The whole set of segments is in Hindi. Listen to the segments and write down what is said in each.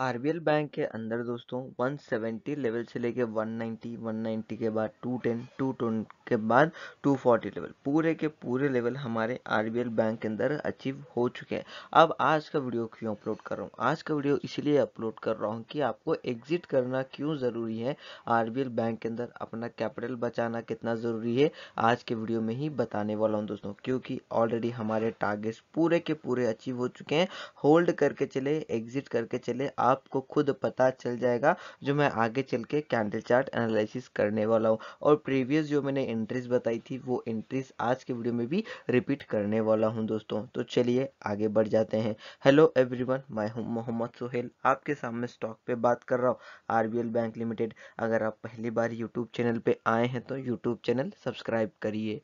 आरबीएल बैंक के अंदर दोस्तों 170 लेवल से लेके 190 190 के बाद 210 210 के बाद 240 लेवल पूरे के पूरे लेवल हमारे एल बैंक के अंदर अचीव हो चुके हैं अब आज का वीडियो क्यों अपलोड कर रहा हूँ आज का वीडियो इसलिए अपलोड कर रहा हूँ कि आपको एग्जिट करना क्यों ज़रूरी है एल बैंक के अंदर अपना कैपिटल बचाना कितना ज़रूरी है आज के वीडियो में ही बताने वाला हूँ दोस्तों क्योंकि ऑलरेडी हमारे टारगेट्स पूरे के पूरे अचीव हो चुके हैं होल्ड करके चले एग्जिट करके चले आपको खुद पता चल जाएगा जो मैं आगे चल के कैंडल चार्ट एनालिसिस करने वाला हूँ और प्रीवियस जो मैंने एंट्रीज बताई थी वो एंट्रीज आज के वीडियो में भी रिपीट करने वाला हूँ दोस्तों तो चलिए आगे बढ़ जाते हैं हेलो वन मैं हूँ मोहम्मद सुहेल आपके सामने स्टॉक पर बात कर रहा हूँ आर बैंक लिमिटेड अगर आप पहली बार यूट्यूब चैनल पर आए हैं तो यूट्यूब चैनल सब्सक्राइब करिए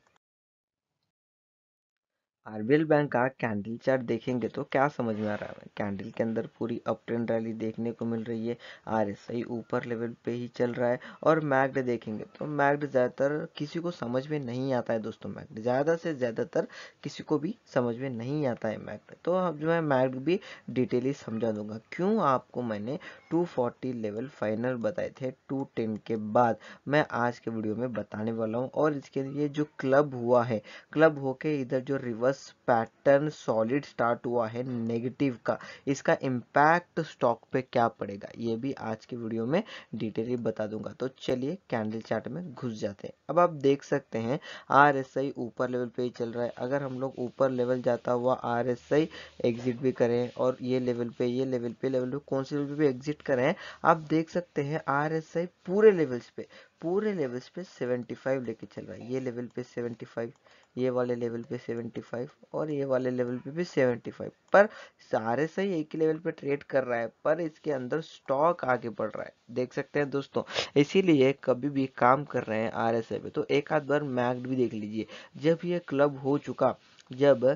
आरबीएल बैंक का कैंडल चार्ट देखेंगे तो क्या समझ में आ रहा है कैंडल के अंदर पूरी अप ट्रेंड रैली देखने को मिल रही है आरएसआई ऊपर लेवल पे ही चल रहा है और मैग्ड देखेंगे तो मैग्ड ज़्यादातर किसी को समझ में नहीं आता है दोस्तों मैग्ड ज़्यादा से ज़्यादातर किसी को भी समझ में नहीं आता है मैग्ड तो अब जो है मैग्ड भी डिटेली समझा दूंगा क्यों आपको मैंने फोर्टी लेवल फाइनल बताए थे टेन के बाद मैं आज के वीडियो में बताने वाला हूँ और इसके लिए जो क्लब हुआ है क्लब होके इधर जो reverse plus pattern solid start हुआ है नेगेटिव का इसका इम्पैक्ट स्टॉक पे क्या पड़ेगा ये भी आज के वीडियो में डिटेली बता दूंगा तो चलिए कैंडल चार्ट में घुस जाते हैं अब आप देख सकते हैं आर ऊपर लेवल पे ही चल रहा है अगर हम लोग ऊपर लेवल जाता हुआ आर एग्जिट भी करें और ये लेवल पे ये लेवल पे लेवल पे कौन से लेवल पे एग्जिट करें आप देख सकते हैं आर पूरे लेवल्स पे पूरे लेवल्स पे 75 लेके चल रहा है ये लेवल पे 75 ये वाले लेवल पे 75 और ये वाले लेवल पे भी 75 पर सारे सही एक ही लेवल पे ट्रेड कर रहा है पर इसके अंदर स्टॉक आगे बढ़ रहा है देख सकते हैं दोस्तों इसीलिए कभी भी काम कर रहे हैं आर पे तो एक आध बार मैग्ड भी देख लीजिए जब ये क्लब हो चुका जब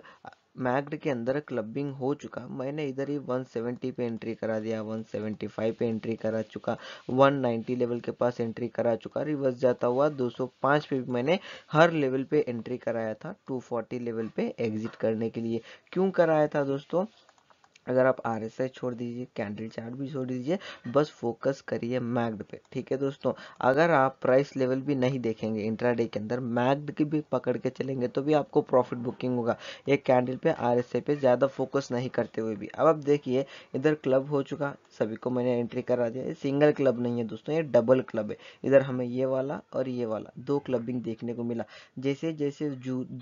मैग्ड के अंदर क्लबिंग हो चुका मैंने इधर ही 170 पे एंट्री करा दिया 175 पे एंट्री करा चुका 190 लेवल के पास एंट्री करा चुका रिवर्स जाता हुआ 205 पे भी मैंने हर लेवल पे एंट्री कराया था 240 लेवल पे एग्जिट करने के लिए क्यों कराया था दोस्तों अगर आप आर एस आई छोड़ दीजिए कैंडल चार्ट भी छोड़ दीजिए बस फोकस करिए मैग्ड पे ठीक है दोस्तों अगर आप प्राइस लेवल भी नहीं देखेंगे इंट्राडे के अंदर मैग्ड की भी पकड़ के चलेंगे तो भी आपको प्रॉफिट बुकिंग होगा ये कैंडल पे आर एस आई पे ज़्यादा फोकस नहीं करते हुए भी अब आप देखिए इधर क्लब हो चुका सभी को मैंने एंट्री करा दिया है सिंगल क्लब नहीं है दोस्तों ये डबल क्लब है इधर हमें ये वाला और ये वाला दो क्लबिंग देखने को मिला जैसे जैसे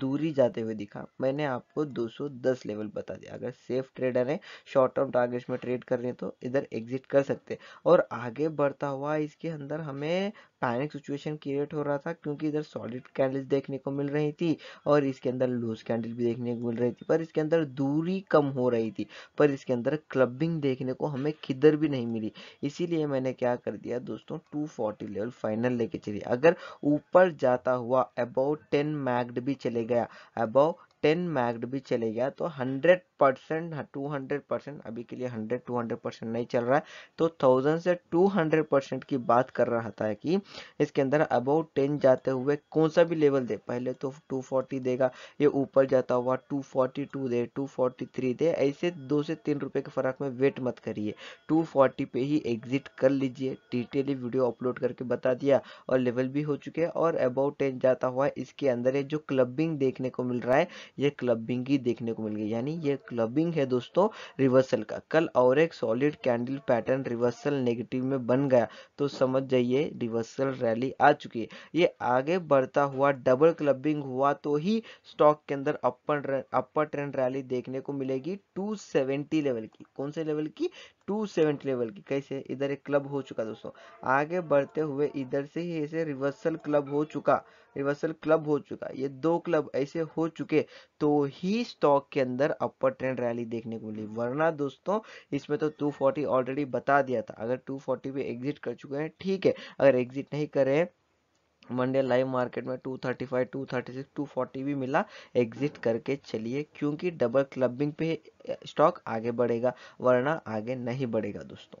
दूरी जाते हुए दिखा मैंने आपको 210 लेवल बता दिया अगर सेफ ट्रेडर है शॉर्ट टर्म टारगेट्स में ट्रेड कर रहे हैं तो इधर एग्जिट कर सकते और आगे बढ़ता हुआ इसके अंदर हमें पैनिक सिचुएशन क्रिएट हो रहा था क्योंकि इधर सॉलिड कैंडल्स देखने को मिल रही थी और इसके अंदर लूज कैंडल भी देखने को मिल रही थी पर इसके अंदर दूरी कम हो रही थी पर इसके अंदर क्लबिंग देखने को हमें किधर भी नहीं मिली इसीलिए मैंने क्या कर दिया दोस्तों 240 लेवल फाइनल लेके चली अगर ऊपर जाता हुआ अबाउ टेन मैग्ड भी चले गया अबाउ टेन मैग्ड भी चले गया तो hundred percent two hundred percent अभी के लिए हंड्रेड टू हंड्रेड परसेंट नहीं चल रहा है तो थाउजेंड से टू हंड्रेड परसेंट की बात कर रहा था कि इसके अंदर अबाउट टेन जाते हुए कौन सा भी लेवल दे पहले तो टू फोर्टी देगा ये ऊपर जाता हुआ टू फोर्टी टू दे टू फोर्टी थ्री दे ऐसे दो से तीन रुपए के फर्क में वेट मत करिए टू फोर्टी पे ही एग्जिट कर लीजिए डिटेली वीडियो अपलोड करके बता दिया और लेवल भी हो चुके हैं और अबाउ टेन जाता हुआ इसके अंदर ये जो क्लबिंग देखने को मिल रहा है ये क्लबिंग ही देखने को मिल गई यानी ये क्लबिंग है दोस्तों रिवर्सल का कल और एक solid candle pattern reversal negative में बन गया तो समझ जाइए रिवर्सल रैली आ चुकी है ये आगे बढ़ता हुआ डबल क्लबिंग हुआ तो ही स्टॉक के अंदर अपर अपर ट्रेंड रैली देखने को मिलेगी टू लेवल की कौन से लेवल की टू सेवेंटी लेवल की कैसे इधर एक क्लब हो चुका दोस्तों आगे बढ़ते हुए इधर से ही ऐसे रिवर्सल क्लब हो चुका रिवर्सल क्लब हो चुका ये दो क्लब ऐसे हो चुके तो ही स्टॉक के अंदर अपर ट्रेंड रैली देखने को मिली वरना दोस्तों इसमें तो 240 ऑलरेडी बता दिया था अगर 240 भी एग्जिट कर चुके हैं ठीक है अगर एग्जिट नहीं करें मंडे लाइव मार्केट में 235, 236, 240 भी मिला एग्जिट करके चलिए क्योंकि डबल क्लबिंग पे स्टॉक आगे बढ़ेगा वरना आगे नहीं बढ़ेगा दोस्तों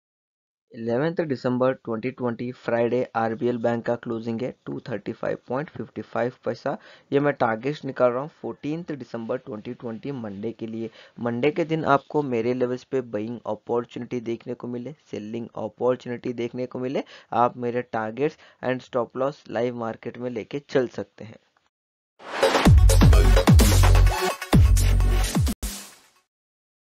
11th दिसंबर 2020 फ्राइडे आरबीएल बैंक का क्लोजिंग है 235.55 पैसा ये मैं टारगेट निकाल रहा हूँ 14th दिसंबर 2020 मंडे के लिए मंडे के दिन आपको मेरे लेवल्स पे बइंग अपॉर्चुनिटी देखने को मिले सेलिंग अपॉर्चुनिटी देखने को मिले आप मेरे targets and stop loss live market में लेके चल सकते हैं